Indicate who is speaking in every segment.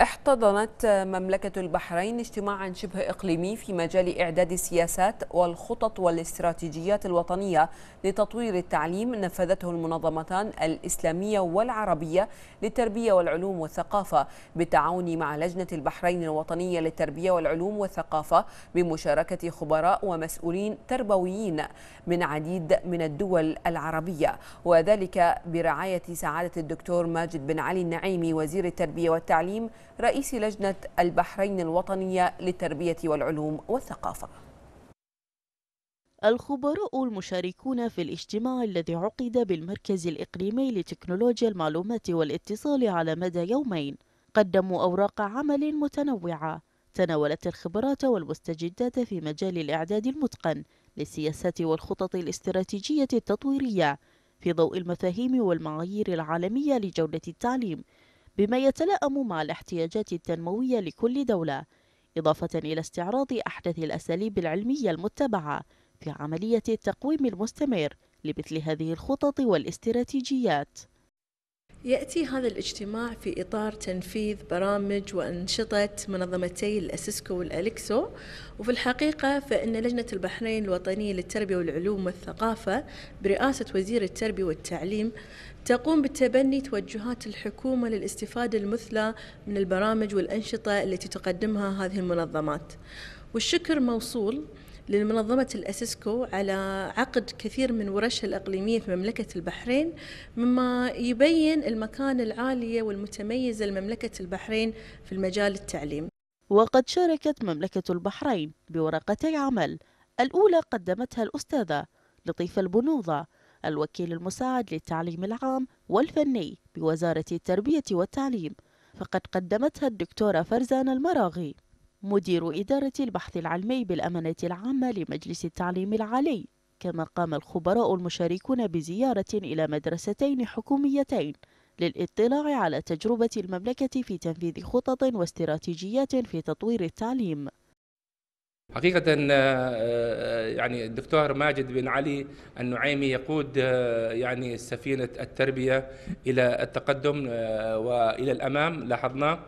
Speaker 1: احتضنت مملكة البحرين اجتماعا شبه إقليمي في مجال إعداد السياسات والخطط والاستراتيجيات الوطنية لتطوير التعليم نفذته المنظمتان الإسلامية والعربية للتربية والعلوم والثقافة بالتعاون مع لجنة البحرين الوطنية للتربية والعلوم والثقافة بمشاركة خبراء ومسؤولين تربويين من عديد من الدول العربية وذلك برعاية سعادة الدكتور ماجد بن علي النعيمي وزير التربية والتعليم رئيس لجنة البحرين الوطنية للتربية والعلوم والثقافة
Speaker 2: الخبراء المشاركون في الاجتماع الذي عقد بالمركز الإقليمي لتكنولوجيا المعلومات والاتصال على مدى يومين قدموا أوراق عمل متنوعة تناولت الخبرات والمستجدات في مجال الإعداد المتقن للسياسات والخطط الاستراتيجية التطويرية في ضوء المفاهيم والمعايير العالمية لجودة التعليم بما يتلائم مع الاحتياجات التنموية لكل دولة إضافة إلى استعراض أحدث الأساليب العلمية المتبعة في عملية التقويم المستمر لمثل هذه الخطط والاستراتيجيات
Speaker 3: يأتي هذا الاجتماع في إطار تنفيذ برامج وأنشطة منظمتي الأسسكو والأليكسو وفي الحقيقة فإن لجنة البحرين الوطنية للتربية والعلوم والثقافة برئاسة وزير التربية والتعليم تقوم بتبني توجهات الحكومة للاستفادة المثلى من البرامج والأنشطة التي تقدمها هذه المنظمات والشكر موصول لمنظمة الأسسكو على عقد كثير من ورشها الأقليمية في مملكة البحرين مما يبين المكان العالية والمتميزة لمملكة البحرين في المجال
Speaker 2: التعليم وقد شاركت مملكة البحرين بورقتي عمل الأولى قدمتها الأستاذة لطيفة البنوضة الوكيل المساعد للتعليم العام والفني بوزارة التربية والتعليم فقد قدمتها الدكتورة فرزان المراغي مدير إدارة البحث العلمي بالأمانة العامة لمجلس التعليم العالي كما قام الخبراء المشاركون بزيارة إلى مدرستين حكوميتين للاطلاع على تجربة المملكة في تنفيذ خطط واستراتيجيات في تطوير التعليم
Speaker 4: حقيقة آه، آه، يعني الدكتور ماجد بن علي النعيمي يقود آه، يعني سفينة التربية إلى التقدم وإلى الأمام لاحظناه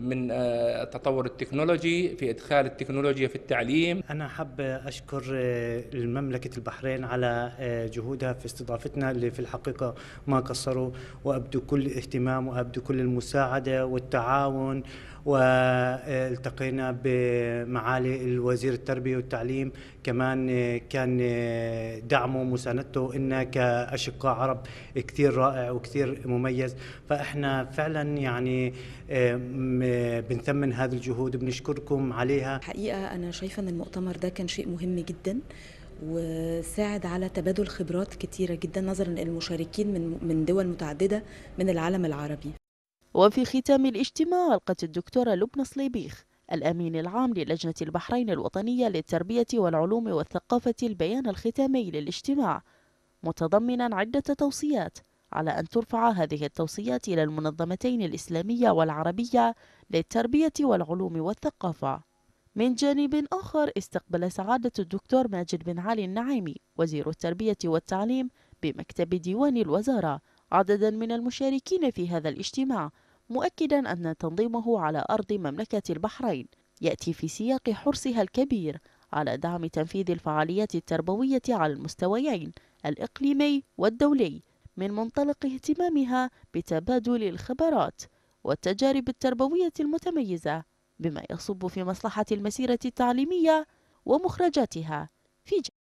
Speaker 4: من التطور آه، التكنولوجي في ادخال التكنولوجيا في التعليم انا حاب اشكر آه، المملكه البحرين على آه، جهودها في استضافتنا اللي في الحقيقه ما قصروا وابدوا كل اهتمام وابدوا كل المساعده والتعاون والتقينا بمعالي الوزير التربية والتعليم كمان كان دعمه ومساندته إن كأشقاء عرب كثير رائع وكثير مميز فإحنا فعلا يعني بنثمن هذه الجهود بنشكركم عليها حقيقة
Speaker 2: أنا شايفة أن المؤتمر ده كان شيء مهم جدا وساعد على تبادل خبرات كتيرة جدا نظرا للمشاركين من من دول متعددة من العالم العربي وفي ختام الاجتماع ألقت الدكتورة لبنى صليبيخ الأمين العام للجنة البحرين الوطنية للتربية والعلوم والثقافة البيان الختامي للاجتماع متضمنا عدة توصيات على أن ترفع هذه التوصيات إلى المنظمتين الإسلامية والعربية للتربية والعلوم والثقافة من جانب آخر استقبل سعادة الدكتور ماجد بن علي النعيمي وزير التربية والتعليم بمكتب ديوان الوزارة عددا من المشاركين في هذا الاجتماع مؤكدا أن تنظيمه على أرض مملكة البحرين يأتي في سياق حرصها الكبير على دعم تنفيذ الفعاليات التربوية على المستويين الإقليمي والدولي من منطلق اهتمامها بتبادل الخبرات والتجارب التربوية المتميزة بما يصب في مصلحة المسيرة التعليمية ومخرجاتها في جميع